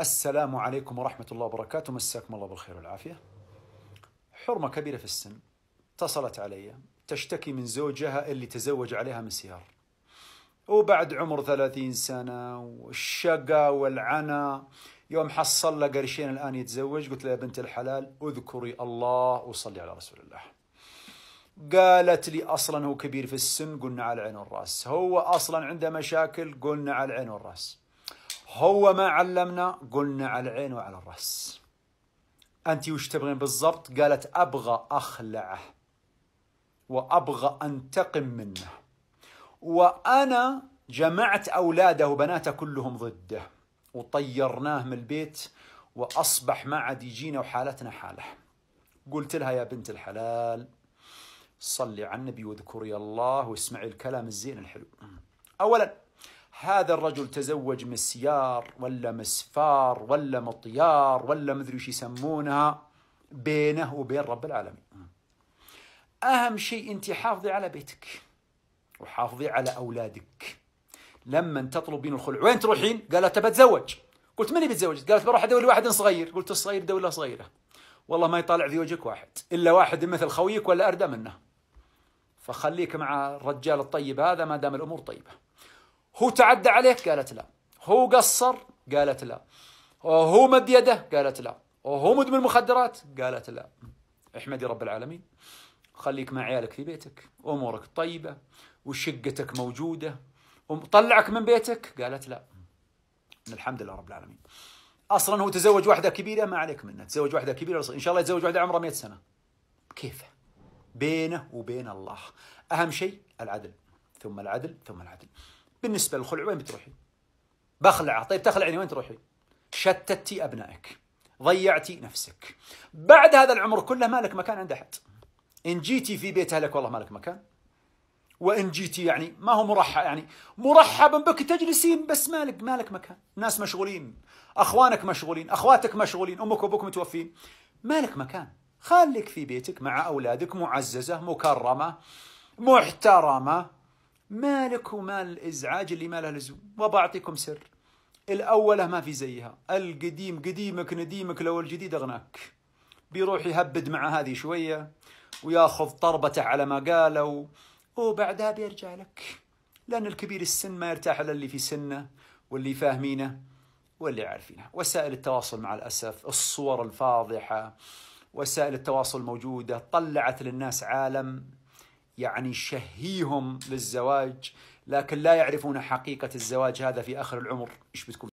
السلام عليكم ورحمة الله وبركاته مساكم الله بالخير والعافية حرمة كبيرة في السن اتصلت علي تشتكي من زوجها اللي تزوج عليها من سيار وبعد عمر ثلاثين سنة والشقة والعنا يوم حصل له قرشين الآن يتزوج قلت له يا بنت الحلال اذكري الله وصلي على رسول الله قالت لي أصلا هو كبير في السن قلنا على العين والرأس هو أصلا عنده مشاكل قلنا على العين والرأس هو ما علمنا قلنا على العين وعلى الراس أنت وش تبغين بالضبط قالت أبغى أخلعه وأبغى أنتقم منه وأنا جمعت أولاده وبناته كلهم ضده وطيرناه من البيت وأصبح ما عاد يجينا وحالتنا حاله قلت لها يا بنت الحلال صلي على النبي واذكري الله واسمعي الكلام الزين الحلو أولا هذا الرجل تزوج مسيار ولا مسفار ولا مطيار ولا مدري وش يسمونها بينه وبين رب العالمين أهم شيء أنت حافظي على بيتك وحافظي على أولادك لما تطلبين الخلع وين تروحين؟ قالت أبى أتزوج قلت من بتزوجت قالت بروح أدور واحد صغير قلت الصغير دولة صغيرة والله ما يطالع في وجهك واحد إلا واحد مثل خويك ولا أردى منه فخليك مع الرجال الطيب هذا ما دام الأمور طيبة هو تعدى عليك قالت لا هو قصر قالت لا هو مد يده قالت لا وهو مدمن مخدرات قالت لا احمدي رب العالمين خليك مع عيالك في بيتك امورك طيبه وشقتك موجوده وطلعك من بيتك قالت لا الحمد لله رب العالمين اصلا هو تزوج واحده كبيره ما عليك منه تزوج واحده كبيره ان شاء الله يتزوج واحده عمرها 100 سنه كيف بينه وبين الله اهم شيء العدل ثم العدل ثم العدل بالنسبة للخلع وين بتروحي؟ بخلعه طيب تخلعيني وين تروحي؟ شتتي أبنائك ضيعتي نفسك بعد هذا العمر كله ما لك مكان عند أحد إن جيتي في بيت أهلك والله ما لك مكان وإن جيتي يعني ما هو مرحب يعني مرحبا بك تجلسين بس مالك مالك مكان ناس مشغولين أخوانك مشغولين أخواتك مشغولين أمك وأبوك متوفين مالك مكان خليك في بيتك مع أولادك معززة مكرمة محترمة مالك ومال الازعاج اللي ما له لزوم وبعطيكم سر الاوله ما في زيها القديم قديمك نديمك لو الجديد اغناك بيروح يهبد مع هذه شويه وياخذ طربته على ما قالوا وبعدها بيرجع لك لان الكبير السن ما يرتاح الا اللي في سنه واللي فاهمينه واللي عارفينه وسائل التواصل مع الاسف الصور الفاضحه وسائل التواصل موجوده طلعت للناس عالم يعني شهيهم للزواج لكن لا يعرفون حقيقة الزواج هذا في آخر العمر إيش بتكون